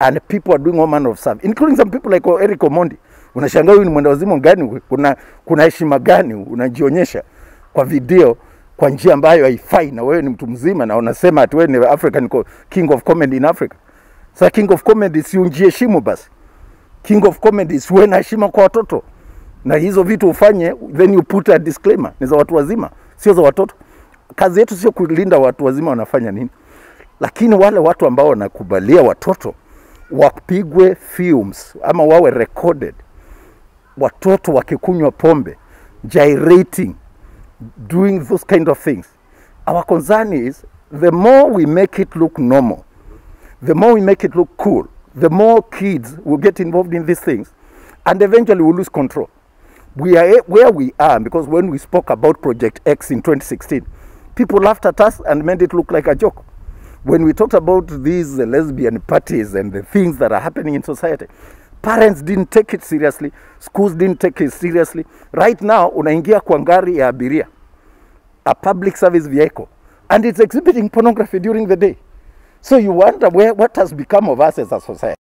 and people are doing all manner of service including some people like Eric Omondi. Unashangaa huyu ni mwenda wazimu gani? Kuna kuna heshima gani unajionyesha kwa video kwa njia ambayo haifai, na wewe ni mtu mzima na unasema ati wewe ni African king of comedy in Africa. Sasa so, king of comedy si unjiheshimu basi. King of comedy si uwe na heshima kwa watoto na hizo vitu ufanye, then you put a disclaimer, ni za watu wazima, sio za watoto. Kazi yetu sio kulinda watu wazima wanafanya nini, lakini wale watu ambao wanakubalia watoto wapigwe films ama wawe recorded, watoto wakikunywa pombe, gyrating, doing those kind of things. Our concern is the more we make it look normal, the more we make it look cool, the more kids will get involved in these things and eventually we'll lose control. We are where we are because when we spoke about Project X in 2016, people laughed at us and made it look like a joke. when we talked about these lesbian parties and the things that are happening in society, parents didn't take it seriously, schools didn't take it seriously. Right now unaingia kwa ngari ya abiria, a public service vehicle, and it's exhibiting pornography during the day. So you wonder where, what has become of us as a society.